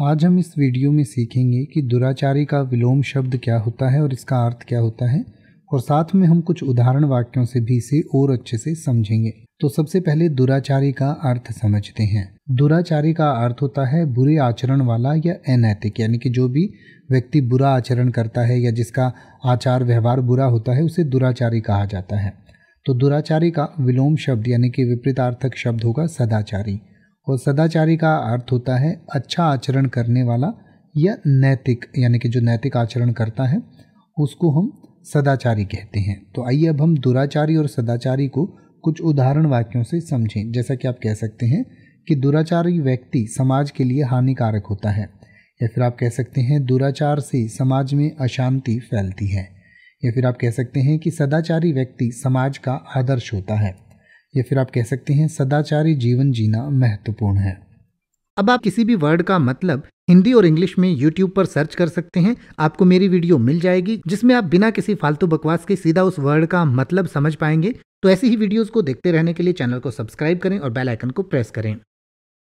आज हम इस वीडियो में सीखेंगे कि दुराचारी का विलोम शब्द क्या होता है और इसका अर्थ क्या होता है और साथ में हम कुछ उदाहरण वाक्यों से भी इसे और अच्छे से समझेंगे तो सबसे पहले दुराचारी का अर्थ समझते हैं दुराचारी का अर्थ होता है बुरे आचरण वाला या अनैतिक यानी कि जो भी व्यक्ति बुरा आचरण करता है या जिसका आचार व्यवहार बुरा होता है उसे दुराचारी कहा जाता है तो दुराचारी का विलोम शब्द यानी कि विपरीतार्थक शब्द होगा सदाचारी और सदाचारी का अर्थ होता है अच्छा आचरण करने वाला या नैतिक यानी कि जो नैतिक आचरण करता है उसको हम सदाचारी कहते हैं तो आइए अब हम दुराचारी और सदाचारी को कुछ उदाहरण वाक्यों से समझें जैसा कि आप कह सकते हैं कि दुराचारी व्यक्ति समाज के लिए हानिकारक होता है या फिर आप कह सकते हैं दुराचार से समाज में अशांति फैलती है या फिर आप कह सकते हैं कि सदाचारी व्यक्ति समाज का आदर्श होता है या फिर आप कह सकते हैं सदाचारी जीवन जीना महत्वपूर्ण है अब आप किसी भी वर्ड का मतलब हिंदी और इंग्लिश में YouTube पर सर्च कर सकते हैं आपको मेरी वीडियो मिल जाएगी जिसमें आप बिना किसी फालतू बकवास के सीधा उस वर्ड का मतलब समझ पाएंगे तो ऐसी ही वीडियोस को देखते रहने के लिए चैनल को सब्सक्राइब करें और बेल आइकन को प्रेस करें